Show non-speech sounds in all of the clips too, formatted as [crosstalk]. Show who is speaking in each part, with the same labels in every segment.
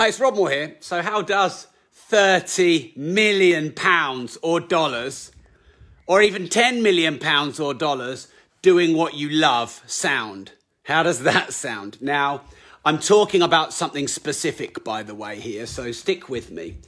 Speaker 1: Hi, it's Rob Moore here. So how does 30 million pounds or dollars, or even 10 million pounds or dollars, doing what you love sound? How does [laughs] that sound? Now, I'm talking about something specific, by the way, here, so stick with me.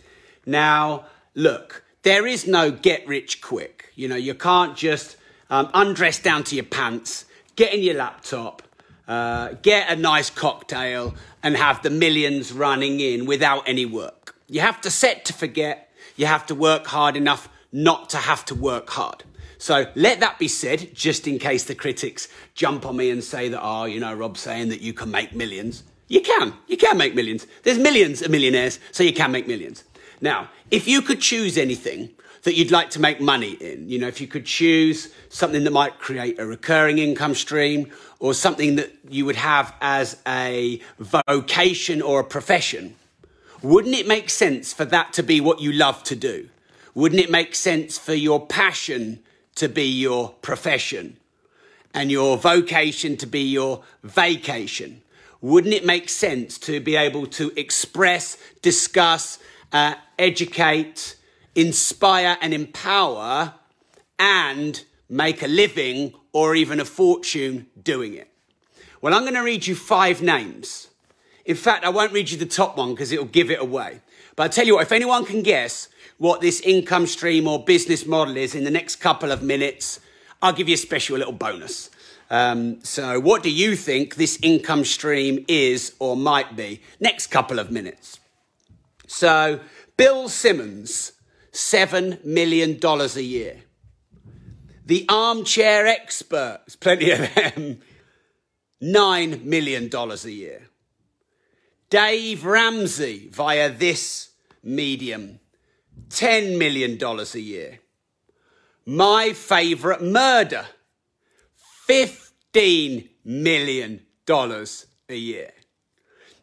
Speaker 1: Now, look, there is no get rich quick. You know, you can't just um, undress down to your pants, get in your laptop, uh, get a nice cocktail and have the millions running in without any work. You have to set to forget. You have to work hard enough not to have to work hard. So let that be said, just in case the critics jump on me and say that, oh, you know, Rob's saying that you can make millions. You can. You can make millions. There's millions of millionaires, so you can make millions. Now, if you could choose anything that you'd like to make money in. You know, if you could choose something that might create a recurring income stream or something that you would have as a vocation or a profession, wouldn't it make sense for that to be what you love to do? Wouldn't it make sense for your passion to be your profession and your vocation to be your vacation? Wouldn't it make sense to be able to express, discuss, uh, educate, inspire and empower and make a living or even a fortune doing it? Well, I'm going to read you five names. In fact, I won't read you the top one because it'll give it away. But I'll tell you what, if anyone can guess what this income stream or business model is in the next couple of minutes, I'll give you a special little bonus. Um, so, what do you think this income stream is or might be? Next couple of minutes. So, Bill Simmons, $7 million a year. The armchair experts, plenty of them, $9 million a year. Dave Ramsey via this medium, $10 million a year. My favourite murder, $15 million a year.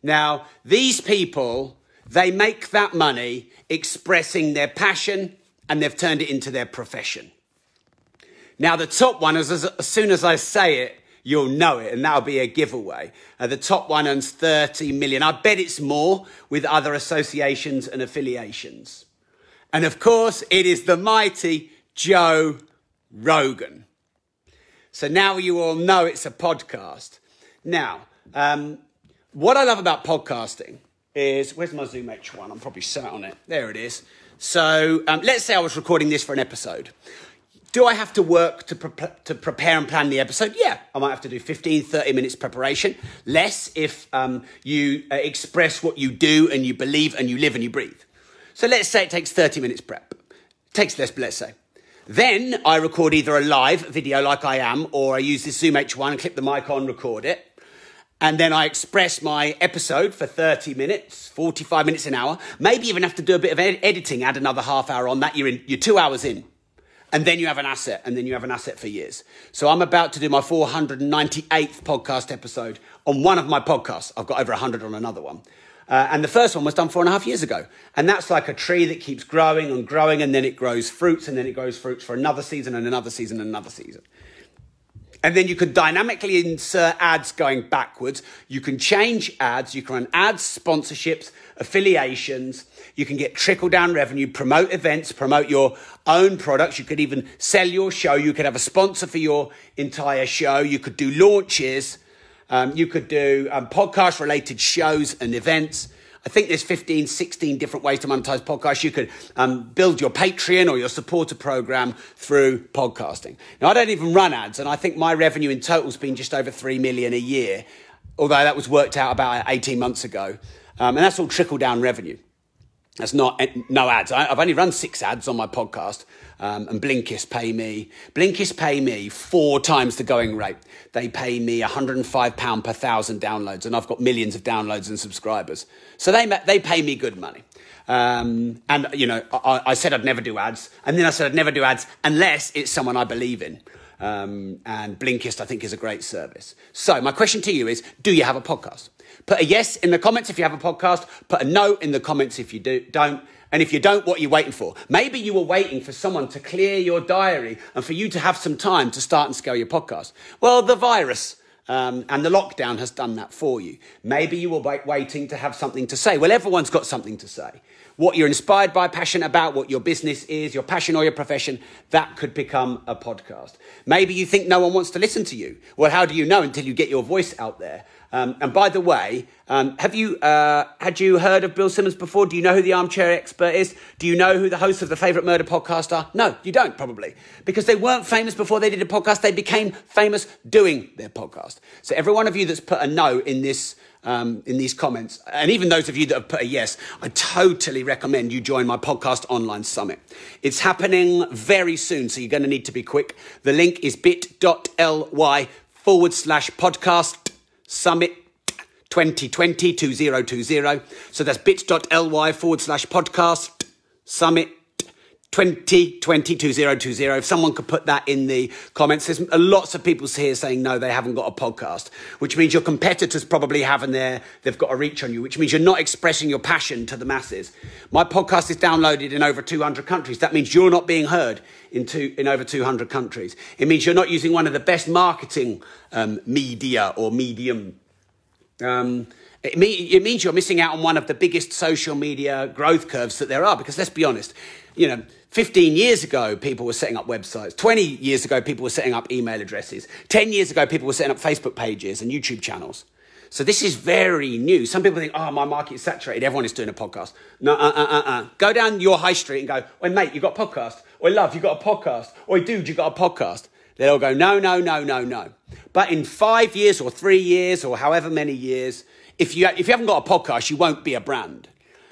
Speaker 1: Now, these people they make that money expressing their passion and they've turned it into their profession. Now, the top one, as, as soon as I say it, you'll know it, and that'll be a giveaway. Uh, the top one earns 30 million. I bet it's more with other associations and affiliations. And of course, it is the mighty Joe Rogan. So now you all know it's a podcast. Now, um, what I love about podcasting is, where's my Zoom H1? I'm probably sat on it. There it is. So um, let's say I was recording this for an episode. Do I have to work to, pre- to prepare and plan the episode? Yeah, I might have to do 15, 30 minutes preparation. Less if um, you uh, express what you do and you believe and you live and you breathe. So let's say it takes 30 minutes prep. It takes less, but let's say. Then I record either a live video like I am, or I use this Zoom H1, clip the mic on, record it and then I express my episode for 30 minutes, 45 minutes an hour, maybe even have to do a bit of ed- editing, add another half hour on that, you're, in, you're two hours in. And then you have an asset, and then you have an asset for years. So I'm about to do my 498th podcast episode on one of my podcasts. I've got over 100 on another one. Uh, and the first one was done four and a half years ago. And that's like a tree that keeps growing and growing, and then it grows fruits, and then it grows fruits for another season, and another season, and another season. And then you can dynamically insert ads going backwards. You can change ads. You can run ads, sponsorships, affiliations. You can get trickle down revenue, promote events, promote your own products. You could even sell your show. You could have a sponsor for your entire show. You could do launches. Um, you could do um, podcast related shows and events. I think there's 15, 16 different ways to monetize podcasts. You could um, build your Patreon or your supporter program through podcasting. Now, I don't even run ads, and I think my revenue in total has been just over 3 million a year, although that was worked out about 18 months ago. Um, and that's all trickle down revenue. That's not eh, no ads. I, have only run six ads on my podcast, um, and Blinkist pay me. Blinkist pay me four times the going rate. They pay me 105 pound per thousand downloads, and I've got millions of downloads and subscribers. So they they pay me good money. Um, and you know, I, I said I'd never do ads, and then I said I'd never do ads unless it's someone I believe in. Um, and Blinkist, I think, is a great service. So, my question to you is do you have a podcast? Put a yes in the comments if you have a podcast, put a no in the comments if you do, don't. And if you don't, what are you waiting for? Maybe you were waiting for someone to clear your diary and for you to have some time to start and scale your podcast. Well, the virus um, and the lockdown has done that for you. Maybe you were waiting to have something to say. Well, everyone's got something to say. What you're inspired by, passionate about, what your business is, your passion or your profession, that could become a podcast. Maybe you think no one wants to listen to you. Well, how do you know until you get your voice out there? Um, and by the way, um, have you uh, had you heard of Bill Simmons before? Do you know who the armchair expert is? Do you know who the hosts of the Favorite Murder podcast are? No, you don't probably because they weren't famous before they did a podcast. They became famous doing their podcast. So every one of you that's put a no in this um, in these comments, and even those of you that have put a yes, I totally recommend you join my podcast online summit. It's happening very soon, so you're going to need to be quick. The link is bit.ly forward slash podcast Summit 2020 2020. So that's bit.ly forward slash podcast summit 2020 If someone could put that in the comments, there's lots of people here saying no, they haven't got a podcast, which means your competitors probably have and there they've got a reach on you, which means you're not expressing your passion to the masses. My podcast is downloaded in over 200 countries. That means you're not being heard in two, in over 200 countries. It means you're not using one of the best marketing um, media or medium. Um, it, mean, it means you're missing out on one of the biggest social media growth curves that there are. Because let's be honest, you know, 15 years ago, people were setting up websites. 20 years ago, people were setting up email addresses. 10 years ago, people were setting up Facebook pages and YouTube channels. So this is very new. Some people think, oh, my market's saturated. Everyone is doing a podcast. No, uh, uh, uh, uh. Go down your high street and go, oh, mate, you got a podcast. Or love, you got a podcast. Or dude, you got a podcast. They'll go, no, no, no, no, no. But in five years or three years or however many years, if you, if you haven't got a podcast, you won't be a brand.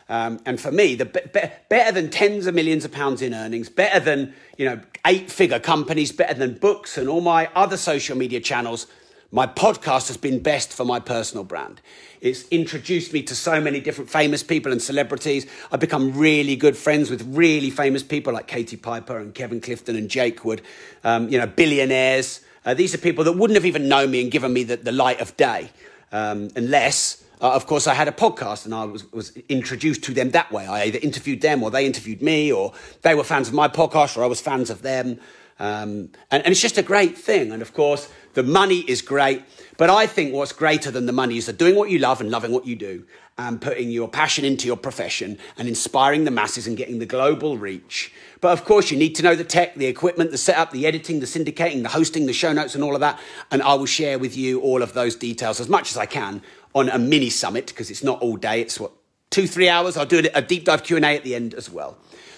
Speaker 1: Um, and for me, the be- be- better than tens of millions of pounds in earnings, better than you know eight figure companies, better than books and all my other social media channels, my podcast has been best for my personal brand. It's introduced me to so many different famous people and celebrities. I've become really good friends with really famous people like Katie Piper and Kevin Clifton and Jake Wood, um, you know, billionaires. Uh, these are people that wouldn't have even known me and given me the, the light of day um, unless. Uh, of course, I had a podcast and I was, was introduced to them that way. I either interviewed them or they interviewed me, or they were fans of my podcast or I was fans of them. Um, and, and, it's just a great thing. And of course, the money is great. But I think what's greater than the money is the doing what you love and loving what you do and putting your passion into your profession and inspiring the masses and getting the global reach. But of course, you need to know the tech, the equipment, the setup, the editing, the syndicating, the hosting, the show notes, and all of that. And I will share with you all of those details as much as I can on a mini summit because it's not all day. It's what two, three hours. I'll do a deep dive Q&A at the end as well.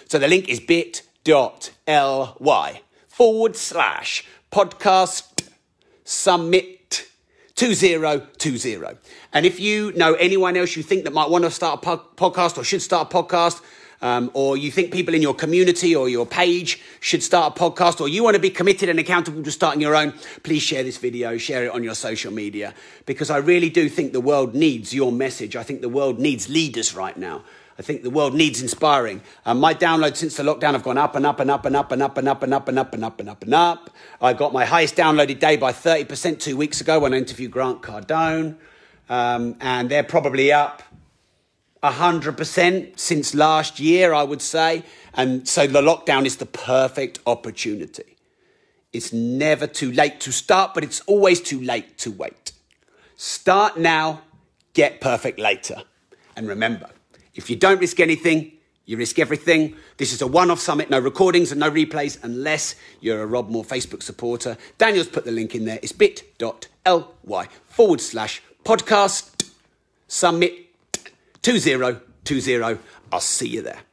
Speaker 1: So the link is bit.ly forward slash podcast summit 2020. And if you know anyone else you think that might want to start a podcast or should start a podcast, um, or you think people in your community or your page should start a podcast, or you want to be committed and accountable to starting your own, please share this video, share it on your social media, because I really do think the world needs your message. I think the world needs leaders right now. I think the world needs inspiring. Um, my downloads since the lockdown have gone up and up and up and up and up and up and up and up and up and up and up. I got my highest downloaded day by 30% two weeks ago when I interviewed Grant Cardone. Um, and they're probably up 100% since last year, I would say. And so the lockdown is the perfect opportunity. It's never too late to start, but it's always too late to wait. Start now, get perfect later. And remember, if you don't risk anything, you risk everything. This is a one off summit, no recordings and no replays unless you're a Rob Moore Facebook supporter. Daniel's put the link in there. It's bit.ly forward slash podcast summit 2 0, 2 0. I'll see you there.